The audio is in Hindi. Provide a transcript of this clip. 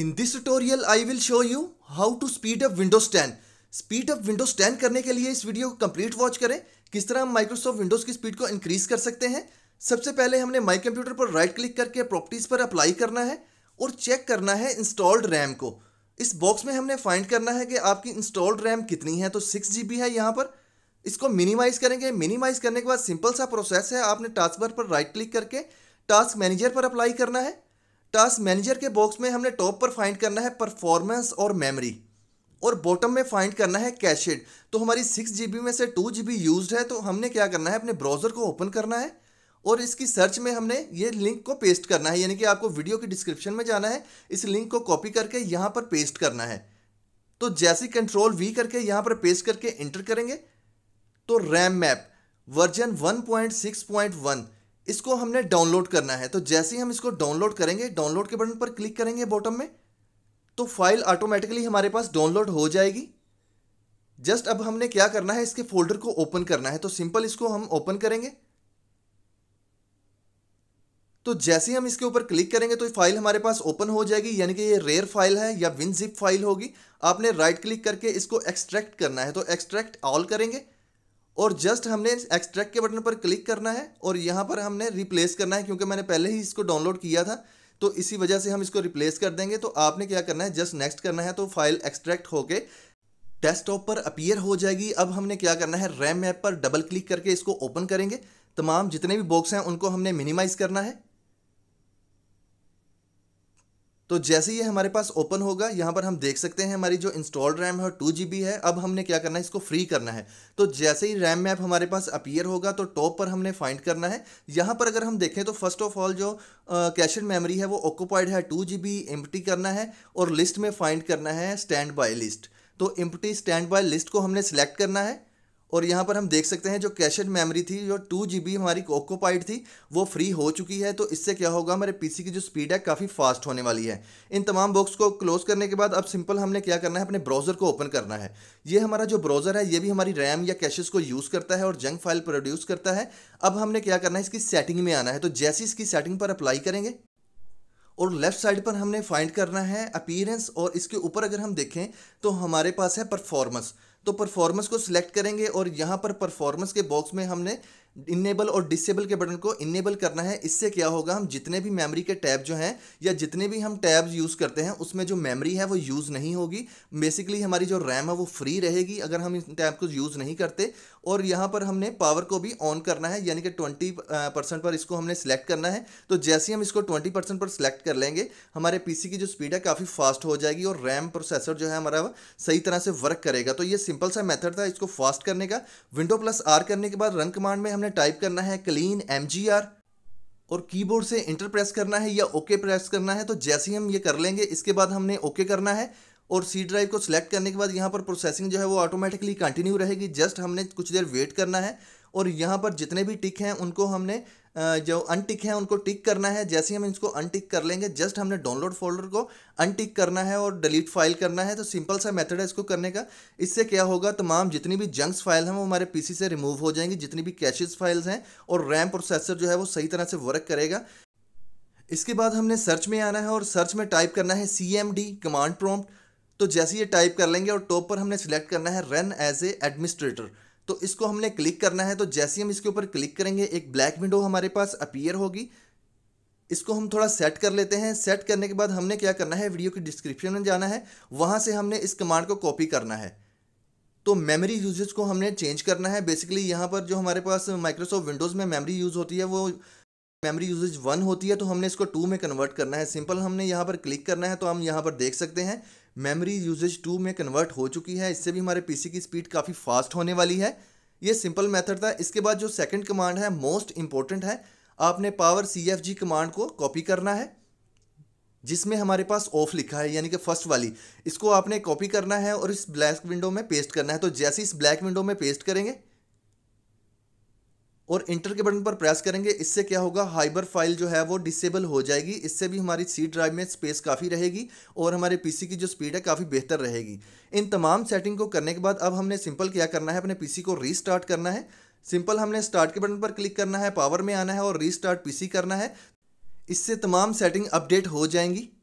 In this tutorial I will show you how to speed up Windows 10. Speed up Windows 10 करने के लिए इस वीडियो को कंप्लीट वॉच करें किस तरह हम माइक्रोसॉफ्ट विंडोज़ की स्पीड को इंक्रीज कर सकते हैं सबसे पहले हमने माई कंप्यूटर पर राइट क्लिक करके प्रॉपर्टीज़ पर अप्लाई करना है और चेक करना है इंस्टॉल्ड रैम को इस बॉक्स में हमने फाइंड करना है कि आपकी इंस्टॉल्ड रैम कितनी है तो सिक्स जी है यहाँ पर इसको मिनिमाइज़ करेंगे मिनिमाइज़ करने के बाद सिंपल सा प्रोसेस है आपने टास्क बार पर राइट क्लिक करके टास्क मैनेजर पर अप्लाई करना है टास्क मैनेजर के बॉक्स में हमने टॉप पर फाइंड करना है परफॉर्मेंस और मेमोरी और बॉटम में फाइंड करना है कैशेड तो हमारी सिक्स जी में से टू जी यूज है तो हमने क्या करना है अपने ब्राउज़र को ओपन करना है और इसकी सर्च में हमने ये लिंक को पेस्ट करना है यानी कि आपको वीडियो की डिस्क्रिप्शन में जाना है इस लिंक को कॉपी करके यहाँ पर पेस्ट करना है तो जैसे कंट्रोल वी करके यहाँ पर पेस्ट करके इंटर करेंगे तो रैम मैप वर्जन वन इसको हमने डाउनलोड करना है तो जैसे ही हम इसको डाउनलोड करेंगे डाउनलोड के बटन पर क्लिक करेंगे बॉटम में तो फाइल ऑटोमेटिकली हमारे पास डाउनलोड हो जाएगी जस्ट अब हमने क्या करना है इसके फोल्डर को ओपन करना है तो सिंपल इसको हम ओपन करेंगे तो जैसे ही हम इसके ऊपर क्लिक करेंगे तो फाइल हमारे पास ओपन हो जाएगी यानी कि ये रेयर फाइल है या विनजिप फाइल होगी आपने राइट क्लिक करके इसको एक्सट्रैक्ट करना है तो एक्सट्रैक्ट ऑल करेंगे और जस्ट हमने एक्सट्रैक्ट के बटन पर क्लिक करना है और यहाँ पर हमने रिप्लेस करना है क्योंकि मैंने पहले ही इसको डाउनलोड किया था तो इसी वजह से हम इसको रिप्लेस कर देंगे तो आपने क्या करना है जस्ट नेक्स्ट करना है तो फाइल एक्सट्रैक्ट होके डेस्कटॉप पर अपीयर हो जाएगी अब हमने क्या करना है रैम ऐप पर डबल क्लिक करके इसको ओपन करेंगे तमाम जितने भी बॉक्स हैं उनको हमने मिनिमाइज़ करना है तो जैसे ये हमारे पास ओपन होगा यहाँ पर हम देख सकते हैं हमारी जो इंस्टॉल्ड रैम है टू जी है अब हमने क्या करना है इसको फ्री करना है तो जैसे ही रैम मैप हमारे पास अपीयर होगा तो टॉप पर हमने फाइंड करना है यहाँ पर अगर हम देखें तो फर्स्ट ऑफ ऑल जो कैशन uh, मेमोरी है वो ऑक्यूपाइड है टू जी बी करना है और लिस्ट में फाइंड करना है स्टैंड बाय लिस्ट तो इम्पटी स्टैंड बाय लिस्ट को हमने सेलेक्ट करना है और यहाँ पर हम देख सकते हैं जो कैशेड मेमोरी थी जो टू जी बी हमारी ऑक्योपाइड थी वो फ्री हो चुकी है तो इससे क्या होगा हमारे पीसी की जो स्पीड है काफ़ी फास्ट होने वाली है इन तमाम बॉक्स को क्लोज करने के बाद अब सिंपल हमने क्या करना है अपने ब्राउज़र को ओपन करना है ये हमारा जो ब्राउज़र है ये भी हमारी रैम या कैशेज़ को यूज़ करता है और जंक फाइल प्रोड्यूस करता है अब हमने क्या करना है इसकी सेटिंग में आना है तो जैसे इसकी सेटिंग पर अप्लाई करेंगे और लेफ़्ट साइड पर हमने फाइंड करना है अपीयरेंस और इसके ऊपर अगर हम देखें तो हमारे पास है परफॉर्मेंस तो परफॉर्मेंस को सिलेक्ट करेंगे और यहाँ पर परफॉर्मेंस के बॉक्स में हमने इनेबल और डिसेबल के बटन को इनेबल करना है इससे क्या होगा हम जितने भी मेमोरी के टैब जो हैं या जितने भी हम टैब्स यूज़ करते हैं उसमें जो मेमोरी है वो यूज़ नहीं होगी बेसिकली हमारी जो रैम है वो फ्री रहेगी अगर हम इस टैब को यूज़ नहीं करते और यहाँ पर हमने पावर को भी ऑन करना है यानी कि ट्वेंटी परसेंट पर इसको हमने सेलेक्ट करना है तो जैसे हम इसको ट्वेंटी परसेंट पर सेलेक्ट कर लेंगे हमारे पी की जो स्पीड है काफ़ी फास्ट हो जाएगी और रैम प्रोसेसर जो है हमारा सही तरह से वर्क करेगा तो ये सिंपल सा मेथड था इसको फास्ट करने का विंडो प्लस आर करने के बाद रन कमांड में हमने आपने टाइप करना है क्लीन एम और कीबोर्ड से इंटर प्रेस करना है या ओके प्रेस करना है तो जैसे ही हम ये कर लेंगे इसके बाद हमने ओके करना है और सी ड्राइव को सिलेक्ट करने के बाद यहाँ पर प्रोसेसिंग जो है वो ऑटोमेटिकली कंटिन्यू रहेगी जस्ट हमने कुछ देर वेट करना है और यहाँ पर जितने भी टिक हैं उनको हमने जो अनटिक है उनको टिक करना है जैसे ही हम इसको अनटिक कर लेंगे जस्ट हमने डाउनलोड फोल्डर को अनटिक करना है और डिलीट फाइल करना है तो सिंपल सा मेथड है इसको करने का इससे क्या होगा तमाम जितनी भी जंक्स फाइल हैं वो हमारे पीसी से रिमूव हो जाएंगी जितनी भी कैशेज फाइल्स हैं और रैम प्रोसेसर जो है वो सही तरह से वर्क करेगा इसके बाद हमने सर्च में आना है और सर्च में टाइप करना है C M D command prompt तो जैसे ये टाइप कर लेंगे और टॉप पर हमने सिलेक्ट करना है रन एज ए एडमिनिस्ट्रेटर तो इसको हमने क्लिक करना है तो जैसे हम इसके ऊपर क्लिक करेंगे एक ब्लैक विंडो हमारे पास अपीयर होगी इसको हम थोड़ा सेट कर लेते हैं सेट करने के बाद हमने क्या करना है वीडियो की डिस्क्रिप्शन में जाना है वहाँ से हमने इस कमांड को कॉपी करना है तो मेमोरी यूजेज को हमने चेंज करना है बेसिकली यहाँ पर जो हमारे पास माइक्रोसॉफ्ट विंडोज़ में मेमोरी यूज़ होती है वो मेमोरी यूजेज वन होती है तो हमने इसको टू में कन्वर्ट करना है सिंपल हमने यहाँ पर क्लिक करना है तो हम यहाँ पर देख सकते हैं मेमोरी यूजेज टू में कन्वर्ट हो चुकी है इससे भी हमारे पीसी की स्पीड काफ़ी फास्ट होने वाली है ये सिंपल मेथड था इसके बाद जो सेकंड कमांड है मोस्ट इम्पोर्टेंट है आपने power C F G command को कॉपी करना है जिसमें हमारे पास ऑफ लिखा है यानी कि फर्स्ट वाली इसको आपने कॉपी करना है और इस ब्लैक विंडो में पेस्ट करना है तो जैसे इस ब्लैक विंडो में पेस्ट करेंगे और इंटर के बटन पर प्रेस करेंगे इससे क्या होगा हाइबर फाइल जो है वो डिसेबल हो जाएगी इससे भी हमारी सी ड्राइव में स्पेस काफ़ी रहेगी और हमारे पीसी की जो स्पीड है काफ़ी बेहतर रहेगी इन तमाम सेटिंग को करने के बाद अब हमने सिंपल क्या करना है अपने पीसी को रीस्टार्ट करना है सिंपल हमने स्टार्ट के बटन पर क्लिक करना है पावर में आना है और रीस्टार्ट पी करना है इससे तमाम सेटिंग अपडेट हो जाएंगी